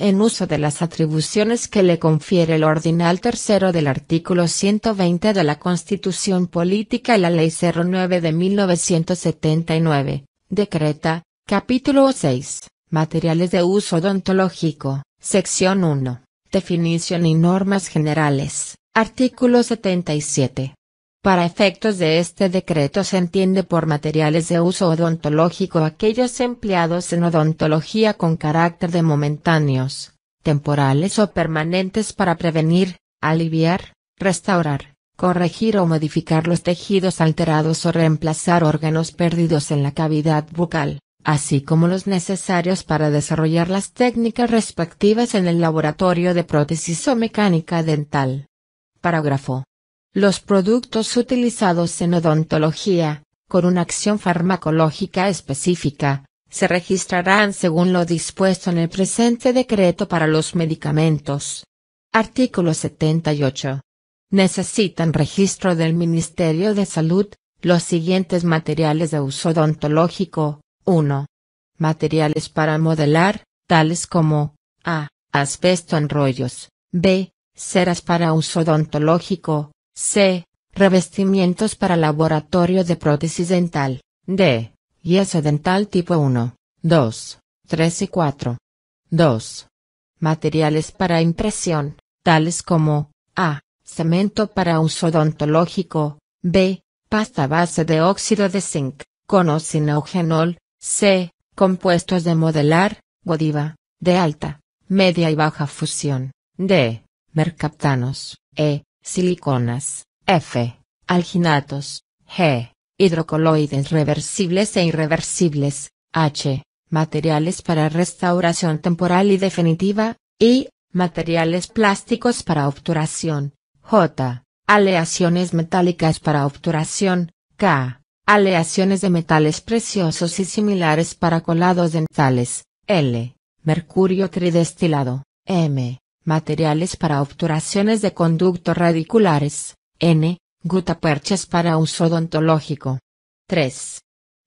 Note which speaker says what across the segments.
Speaker 1: en uso de las atribuciones que le confiere el ordinal tercero del artículo 120 de la Constitución Política y la Ley 09 de 1979, decreta, capítulo 6, Materiales de uso odontológico, sección 1, Definición y normas generales, artículo 77. Para efectos de este decreto se entiende por materiales de uso odontológico aquellos empleados en odontología con carácter de momentáneos, temporales o permanentes para prevenir, aliviar, restaurar, corregir o modificar los tejidos alterados o reemplazar órganos perdidos en la cavidad bucal, así como los necesarios para desarrollar las técnicas respectivas en el laboratorio de prótesis o mecánica dental. Parágrafo los productos utilizados en odontología, con una acción farmacológica específica, se registrarán según lo dispuesto en el presente decreto para los medicamentos. Artículo 78. Necesitan registro del Ministerio de Salud, los siguientes materiales de uso odontológico. 1. Materiales para modelar, tales como A. Asbesto en rollos. B. Ceras para uso odontológico. C. Revestimientos para laboratorio de prótesis dental. D. Yeso dental tipo 1, 2, 3 y 4. 2. Materiales para impresión, tales como A. Cemento para uso odontológico. B. Pasta base de óxido de zinc, con o sin C. Compuestos de modelar, godiva, de alta, media y baja fusión. D. Mercaptanos. E siliconas, F, alginatos, G, hidrocoloides reversibles e irreversibles, H, materiales para restauración temporal y definitiva, I, materiales plásticos para obturación, J, aleaciones metálicas para obturación, K, aleaciones de metales preciosos y similares para colados dentales, L, mercurio tridestilado, M, Materiales para obturaciones de conducto radiculares, N, gutaperches para uso odontológico. 3.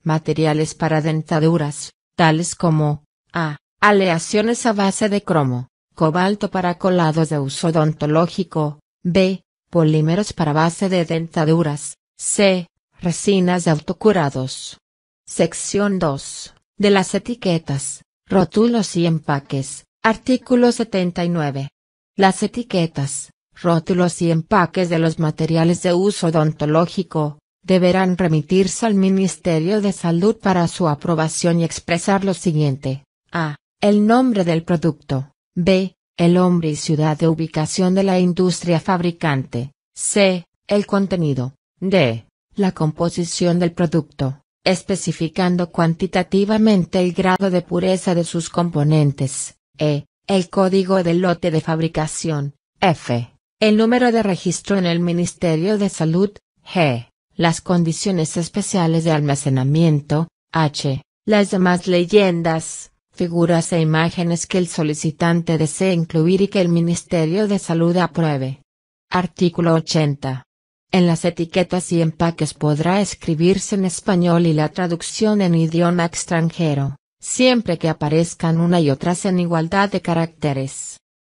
Speaker 1: Materiales para dentaduras, tales como, A. Aleaciones a base de cromo, cobalto para colados de uso odontológico, B. Polímeros para base de dentaduras, C. Resinas de autocurados. Sección 2. De las etiquetas, rótulos y empaques. Artículo 79. Las etiquetas, rótulos y empaques de los materiales de uso odontológico, deberán remitirse al Ministerio de Salud para su aprobación y expresar lo siguiente. A. El nombre del producto. B. El hombre y ciudad de ubicación de la industria fabricante. C. El contenido. D. La composición del producto, especificando cuantitativamente el grado de pureza de sus componentes. E. El código del lote de fabricación. F. El número de registro en el Ministerio de Salud. G. Las condiciones especiales de almacenamiento. H. Las demás leyendas, figuras e imágenes que el solicitante desee incluir y que el Ministerio de Salud apruebe. Artículo 80. En las etiquetas y empaques podrá escribirse en español y la traducción en idioma extranjero siempre que aparezcan una y otras en igualdad de caracteres.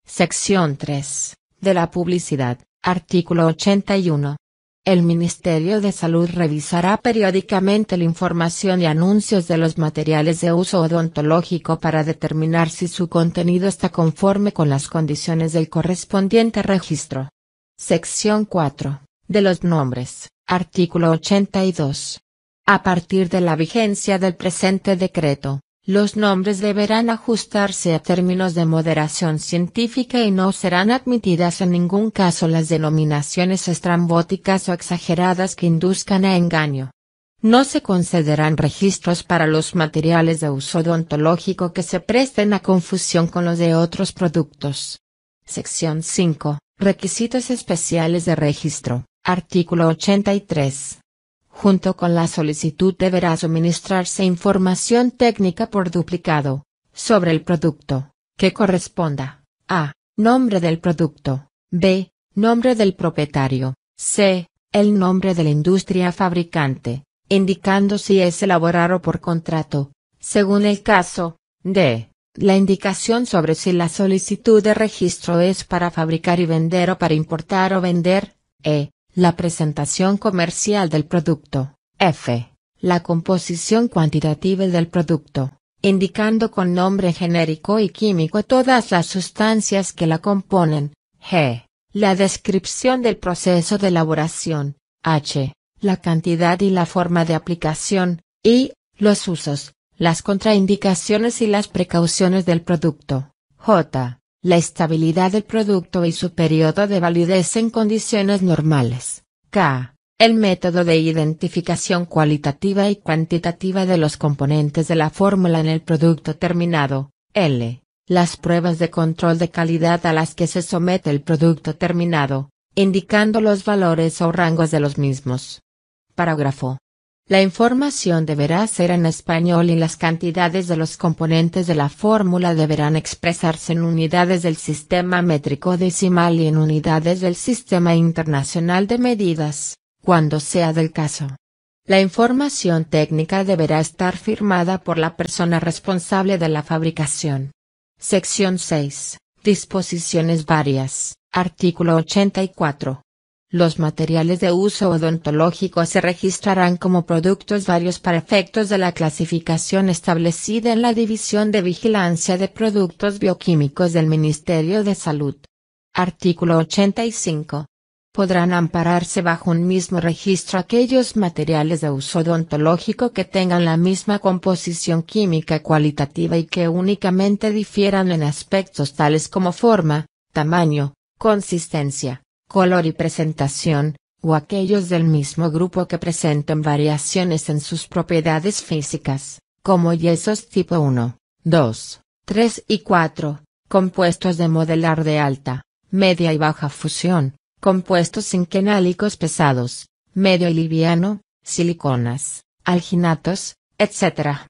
Speaker 1: Sección 3. De la publicidad, artículo 81. El Ministerio de Salud revisará periódicamente la información y anuncios de los materiales de uso odontológico para determinar si su contenido está conforme con las condiciones del correspondiente registro. Sección 4. De los nombres, artículo 82. A partir de la vigencia del presente decreto, los nombres deberán ajustarse a términos de moderación científica y no serán admitidas en ningún caso las denominaciones estrambóticas o exageradas que induzcan a engaño. No se concederán registros para los materiales de uso odontológico que se presten a confusión con los de otros productos. Sección 5. Requisitos especiales de registro. Artículo 83 junto con la solicitud deberá suministrarse información técnica por duplicado, sobre el producto, que corresponda, a, nombre del producto, b, nombre del propietario, c, el nombre de la industria fabricante, indicando si es elaborado por contrato, según el caso, d, la indicación sobre si la solicitud de registro es para fabricar y vender o para importar o vender, e, la presentación comercial del producto, F. La composición cuantitativa del producto, indicando con nombre genérico y químico todas las sustancias que la componen, G. La descripción del proceso de elaboración, H. La cantidad y la forma de aplicación, y, los usos, las contraindicaciones y las precauciones del producto, J la estabilidad del producto y su periodo de validez en condiciones normales. K. El método de identificación cualitativa y cuantitativa de los componentes de la fórmula en el producto terminado. L. Las pruebas de control de calidad a las que se somete el producto terminado, indicando los valores o rangos de los mismos. Parágrafo. La información deberá ser en español y las cantidades de los componentes de la fórmula deberán expresarse en unidades del sistema métrico decimal y en unidades del sistema internacional de medidas, cuando sea del caso. La información técnica deberá estar firmada por la persona responsable de la fabricación. Sección 6. Disposiciones varias. Artículo 84. Los materiales de uso odontológico se registrarán como productos varios para efectos de la clasificación establecida en la División de Vigilancia de Productos Bioquímicos del Ministerio de Salud. Artículo 85. Podrán ampararse bajo un mismo registro aquellos materiales de uso odontológico que tengan la misma composición química cualitativa y que únicamente difieran en aspectos tales como forma, tamaño, consistencia, color y presentación, o aquellos del mismo grupo que presentan variaciones en sus propiedades físicas, como yesos tipo 1, 2, 3 y 4, compuestos de modelar de alta, media y baja fusión, compuestos sinquenálicos pesados, medio y liviano, siliconas, alginatos, etc.